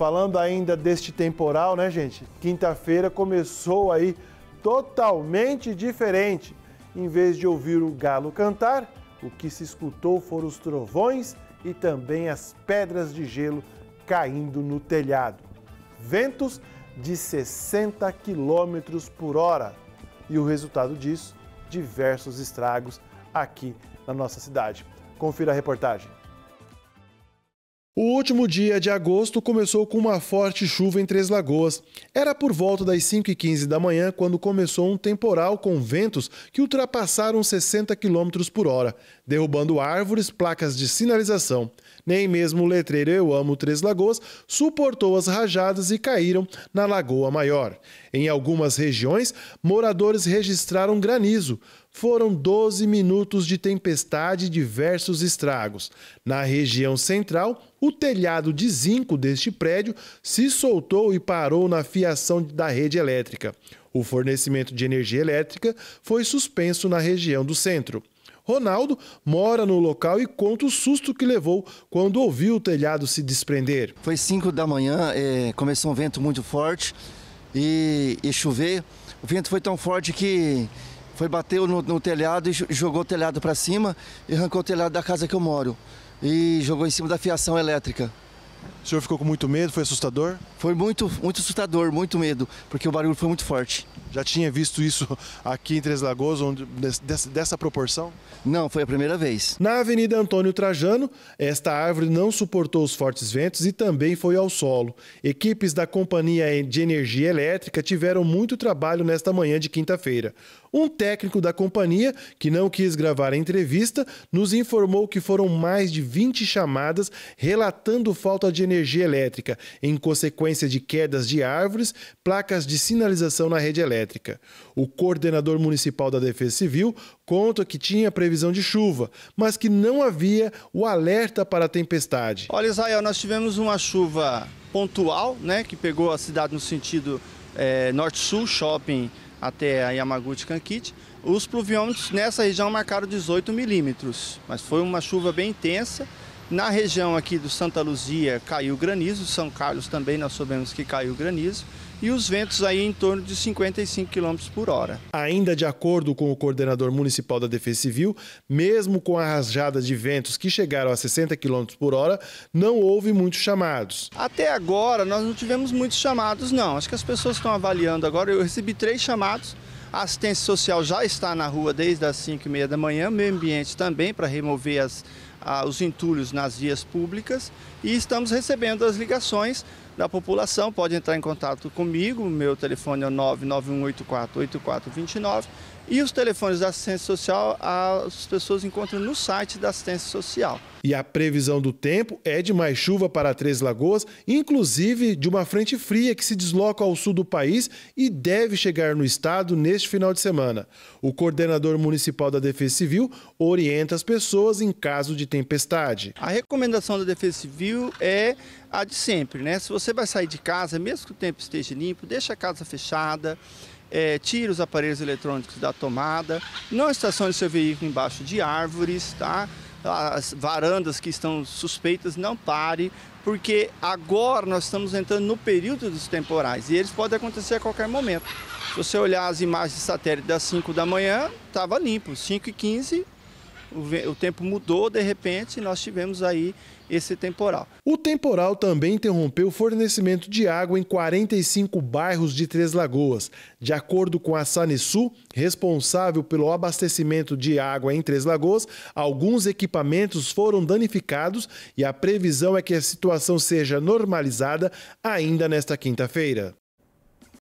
Falando ainda deste temporal, né, gente? Quinta-feira começou aí totalmente diferente. Em vez de ouvir o galo cantar, o que se escutou foram os trovões e também as pedras de gelo caindo no telhado. Ventos de 60 quilômetros por hora. E o resultado disso, diversos estragos aqui na nossa cidade. Confira a reportagem. O último dia de agosto começou com uma forte chuva em Três Lagoas. Era por volta das 5h15 da manhã quando começou um temporal com ventos que ultrapassaram 60 km por hora, derrubando árvores, placas de sinalização. Nem mesmo o letreiro Eu Amo Três Lagoas suportou as rajadas e caíram na Lagoa Maior. Em algumas regiões, moradores registraram granizo foram 12 minutos de tempestade e diversos estragos. Na região central, o telhado de zinco deste prédio se soltou e parou na fiação da rede elétrica. O fornecimento de energia elétrica foi suspenso na região do centro. Ronaldo mora no local e conta o susto que levou quando ouviu o telhado se desprender. Foi 5 da manhã, é, começou um vento muito forte e, e chover. O vento foi tão forte que foi bateu no, no telhado e jogou o telhado para cima e arrancou o telhado da casa que eu moro. E jogou em cima da fiação elétrica. O senhor ficou com muito medo? Foi assustador? Foi muito, muito assustador, muito medo, porque o barulho foi muito forte. Já tinha visto isso aqui em Três Lagoas, onde, dessa, dessa proporção? Não, foi a primeira vez. Na Avenida Antônio Trajano, esta árvore não suportou os fortes ventos e também foi ao solo. Equipes da Companhia de Energia Elétrica tiveram muito trabalho nesta manhã de quinta-feira. Um técnico da companhia, que não quis gravar a entrevista, nos informou que foram mais de 20 chamadas relatando falta de energia elétrica, em consequência de quedas de árvores, placas de sinalização na rede elétrica elétrica. O coordenador municipal da Defesa Civil conta que tinha previsão de chuva, mas que não havia o alerta para a tempestade. Olha, Israel, nós tivemos uma chuva pontual, né, que pegou a cidade no sentido é, norte-sul, shopping até a Yamaguchi Kankit. Os pluviômetros nessa região marcaram 18 milímetros, mas foi uma chuva bem intensa. Na região aqui do Santa Luzia caiu granizo, São Carlos também nós soubemos que caiu granizo e os ventos aí em torno de 55 km por hora. Ainda de acordo com o coordenador municipal da Defesa Civil, mesmo com a rajada de ventos que chegaram a 60 km por hora, não houve muitos chamados. Até agora nós não tivemos muitos chamados, não. Acho que as pessoas estão avaliando agora. Eu recebi três chamados. A assistência social já está na rua desde as 5 e meia da manhã, meio ambiente também, para remover as ah, os entulhos nas vias públicas e estamos recebendo as ligações da população. Pode entrar em contato comigo, meu telefone é 991848429 e os telefones da assistência social as pessoas encontram no site da assistência social. E a previsão do tempo é de mais chuva para Três Lagoas, inclusive de uma frente fria que se desloca ao sul do país e deve chegar no estado neste final de semana. O coordenador municipal da Defesa Civil orienta as pessoas em caso de tempestade. A recomendação da Defesa Civil é a de sempre, né? Se você vai sair de casa, mesmo que o tempo esteja limpo, deixa a casa fechada, é, tira os aparelhos eletrônicos da tomada, não estacione seu veículo embaixo de árvores, tá? As varandas que estão suspeitas, não pare, porque agora nós estamos entrando no período dos temporais e eles podem acontecer a qualquer momento. Se você olhar as imagens de satélite das 5 da manhã, estava limpo, 5 e 15 o, tempo mudou de repente e nós tivemos aí esse temporal. O temporal também interrompeu o fornecimento de água em 45 bairros de Três Lagoas. De acordo com a Sanesul, responsável pelo abastecimento de água em Três Lagoas, alguns equipamentos foram danificados e a previsão é que a situação seja normalizada ainda nesta quinta-feira.